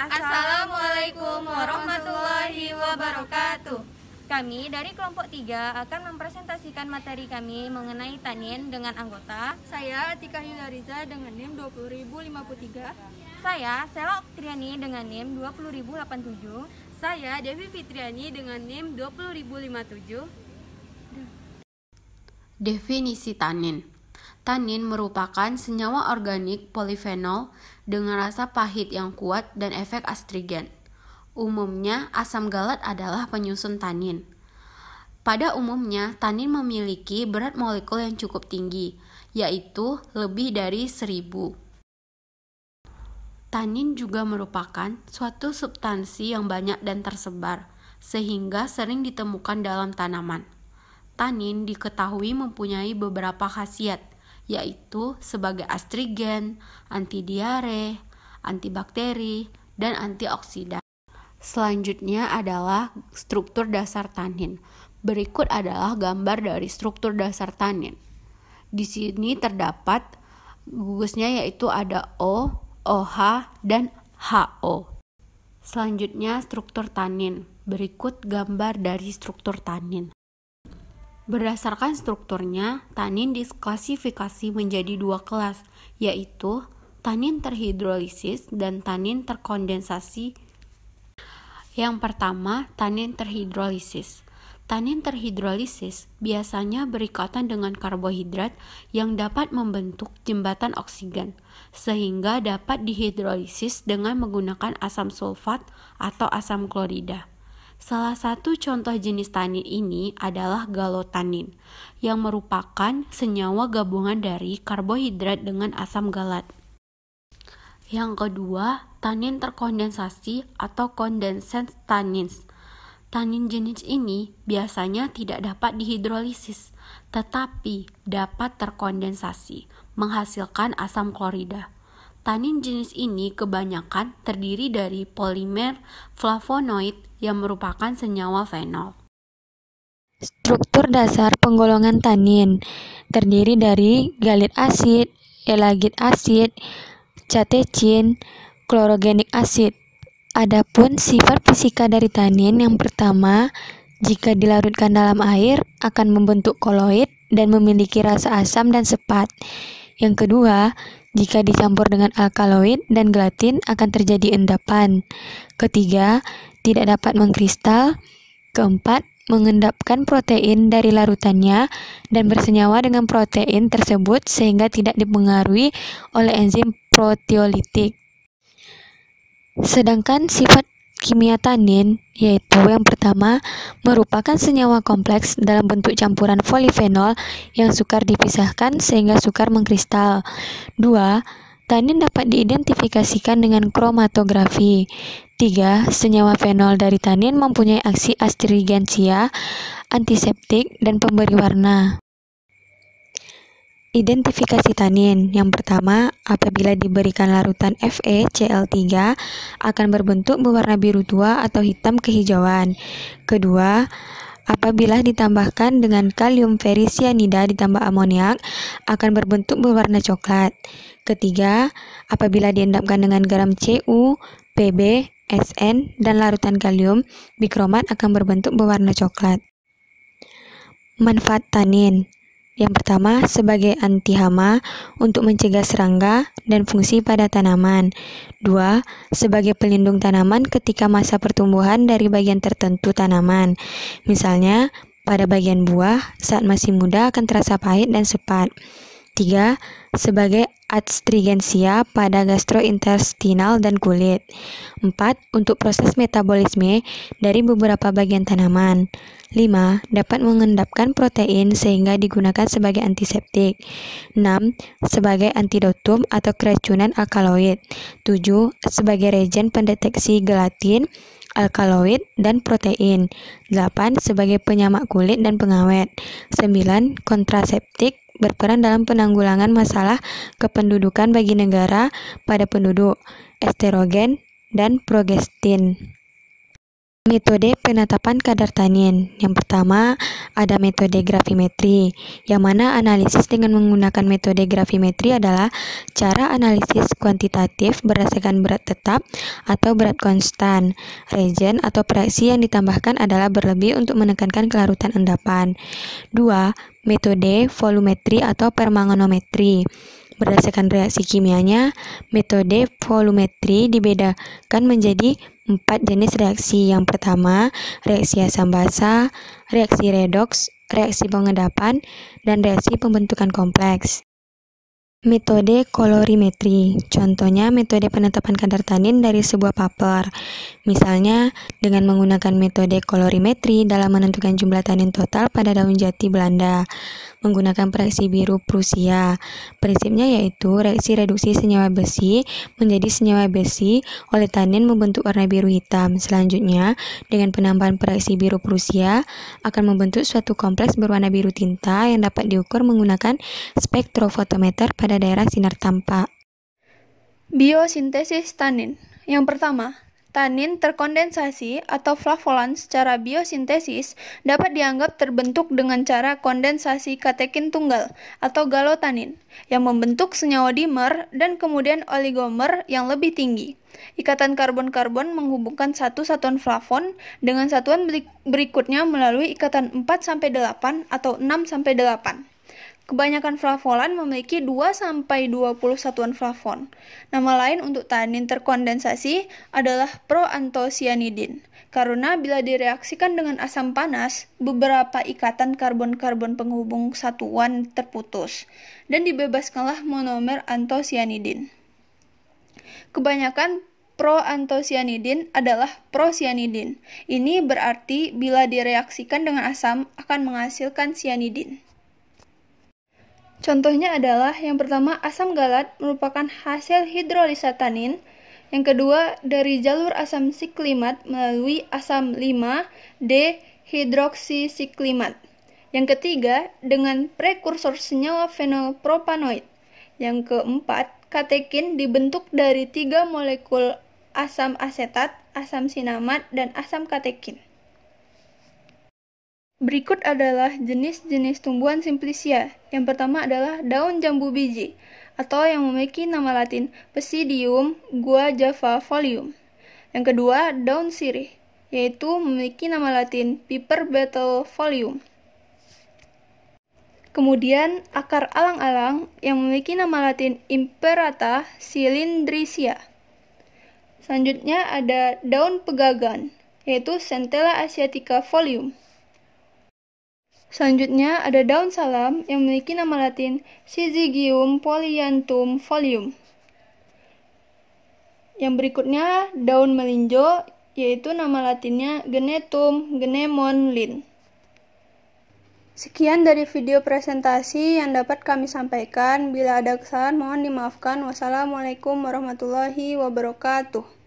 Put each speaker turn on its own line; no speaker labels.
Assalamualaikum warahmatullahi wabarakatuh. Kami dari kelompok 3 akan mempresentasikan materi kami mengenai tanin dengan anggota
Saya Tika Hilariza dengan NIM 20053
Saya Sela Oktriani dengan NIM 20087 Saya Devi Fitriani dengan NIM 20057
Definisi tanin Tanin merupakan senyawa organik polifenol dengan rasa pahit yang kuat dan efek astrigen. Umumnya, asam galat adalah penyusun tanin. Pada umumnya, tanin memiliki berat molekul yang cukup tinggi, yaitu lebih dari 1000. Tanin juga merupakan suatu substansi yang banyak dan tersebar, sehingga sering ditemukan dalam tanaman. Tanin diketahui mempunyai beberapa khasiat, yaitu sebagai astrigen, antidiare, antibakteri, dan antioksidan. Selanjutnya adalah struktur dasar tanin. Berikut adalah gambar dari struktur dasar tanin. Di sini terdapat gugusnya yaitu ada O, OH, dan HO. Selanjutnya struktur tanin. Berikut gambar dari struktur tanin. Berdasarkan strukturnya, tanin diklasifikasi menjadi dua kelas, yaitu tanin terhidrolisis dan tanin terkondensasi. Yang pertama, tanin terhidrolisis. Tanin terhidrolisis biasanya berikatan dengan karbohidrat yang dapat membentuk jembatan oksigen, sehingga dapat dihidrolisis dengan menggunakan asam sulfat atau asam klorida. Salah satu contoh jenis tanin ini adalah galotanin, yang merupakan senyawa gabungan dari karbohidrat dengan asam galat. Yang kedua, tanin terkondensasi atau condensed tannins. Tanin jenis ini biasanya tidak dapat dihidrolisis, tetapi dapat terkondensasi, menghasilkan asam klorida. Tanin jenis ini kebanyakan terdiri dari polimer flavonoid yang merupakan senyawa fenol.
Struktur dasar penggolongan tanin terdiri dari galit asid, elagit asid, catechin, klorogenik asid. Adapun sifat fisika dari tanin yang pertama, jika dilarutkan dalam air akan membentuk koloid dan memiliki rasa asam dan sepat. Yang kedua, jika dicampur dengan alkaloid dan gelatin akan terjadi endapan. Ketiga, tidak dapat mengkristal. Keempat, mengendapkan protein dari larutannya dan bersenyawa dengan protein tersebut sehingga tidak dipengaruhi oleh enzim proteolitik. Sedangkan sifat kimia tanin, yaitu yang pertama merupakan senyawa kompleks dalam bentuk campuran polifenol yang sukar dipisahkan sehingga sukar mengkristal. Dua, tanin dapat diidentifikasikan dengan kromatografi. Tiga, senyawa fenol dari tanin mempunyai aksi astringensia, antiseptik, dan pemberi warna. Identifikasi tanin. Yang pertama, apabila diberikan larutan FeCl3 akan berbentuk berwarna biru tua atau hitam kehijauan. Kedua, apabila ditambahkan dengan kalium ferisianida ditambah amoniak akan berbentuk berwarna coklat. Ketiga, apabila diendapkan dengan garam Cu, Pb, SN, dan larutan kalium, bikromat akan berbentuk berwarna coklat. Manfaat tanin yang pertama, sebagai anti hama untuk mencegah serangga dan fungsi pada tanaman. Dua, sebagai pelindung tanaman ketika masa pertumbuhan dari bagian tertentu tanaman. Misalnya, pada bagian buah saat masih muda akan terasa pahit dan sepat. 3 sebagai adstringensia pada gastrointestinal dan kulit. 4. Untuk proses metabolisme dari beberapa bagian tanaman. 5. Dapat mengendapkan protein sehingga digunakan sebagai antiseptik. 6. Sebagai antidotum atau keracunan alkaloid. 7. Sebagai regen pendeteksi gelatin alkaloid dan protein. 8. Sebagai penyamak kulit dan pengawet. 9. Kontraseptik berperan dalam penanggulangan masalah kependudukan bagi negara pada penduduk, esterogen, dan progestin. Metode penetapan kadar tanin. Yang pertama, ada metode grafimetri, yang mana analisis dengan menggunakan metode grafimetri adalah cara analisis kuantitatif berdasarkan berat tetap atau berat konstan. regen atau praksi yang ditambahkan adalah berlebih untuk menekankan kelarutan endapan. Dua, Metode volumetri atau permanganometri. Berdasarkan reaksi kimianya, metode volumetri dibedakan menjadi Empat jenis reaksi. Yang pertama, reaksi asam basa, reaksi redoks, reaksi pengendapan, dan reaksi pembentukan kompleks. Metode kolorimetri, contohnya metode penetapan kadar tanin dari sebuah paper. Misalnya, dengan menggunakan metode kolorimetri dalam menentukan jumlah tanin total pada daun jati Belanda, menggunakan reaksi biru Prusia. Prinsipnya yaitu reaksi reduksi senyawa besi menjadi senyawa besi oleh tanin membentuk warna biru hitam. Selanjutnya, dengan penambahan reaksi biru Prusia akan membentuk suatu kompleks berwarna biru tinta yang dapat diukur menggunakan spektrofotometer pada pada daerah sinar tampak.
Biosintesis tanin. Yang pertama, Tanin terkondensasi atau flavolan secara biosintesis dapat dianggap terbentuk dengan cara kondensasi katekin tunggal atau galotanin yang membentuk senyawa dimer dan kemudian oligomer yang lebih tinggi. Ikatan karbon-karbon menghubungkan satu satuan flavon dengan satuan berikutnya melalui ikatan 4 sampai 8 atau 6 sampai 8. Kebanyakan flavolan memiliki 2-20 satuan flavon. Nama lain untuk tanin terkondensasi adalah proantosianidin, karena bila direaksikan dengan asam panas, beberapa ikatan karbon-karbon penghubung satuan terputus, dan dibebaskanlah monomer antosianidin. Kebanyakan proantosianidin adalah prosianidin. Ini berarti bila direaksikan dengan asam akan menghasilkan sianidin. Contohnya adalah yang pertama asam galat merupakan hasil hidrolisa tanin, yang kedua dari jalur asam siklimat melalui asam 5D hidroksisiklimat. Yang ketiga dengan prekursor senyawa fenolpropanoid. Yang keempat, katekin dibentuk dari tiga molekul asam asetat, asam sinamat, dan asam katekin. Berikut adalah jenis-jenis tumbuhan simplicia. Yang pertama adalah daun jambu biji, atau yang memiliki nama latin *Pseudium gua Yang kedua, daun sirih, yaitu memiliki nama latin Piper betel folium. Kemudian, akar alang-alang yang memiliki nama latin Imperata cylindricia. Selanjutnya ada daun pegagan, yaitu Centella asiatica folium. Selanjutnya ada daun salam yang memiliki nama latin Syzygium polyanthum folium. Yang berikutnya daun melinjo yaitu nama latinnya Genetum genemon lin. Sekian dari video presentasi yang dapat kami sampaikan. Bila ada kesalahan mohon dimaafkan. Wassalamualaikum warahmatullahi wabarakatuh.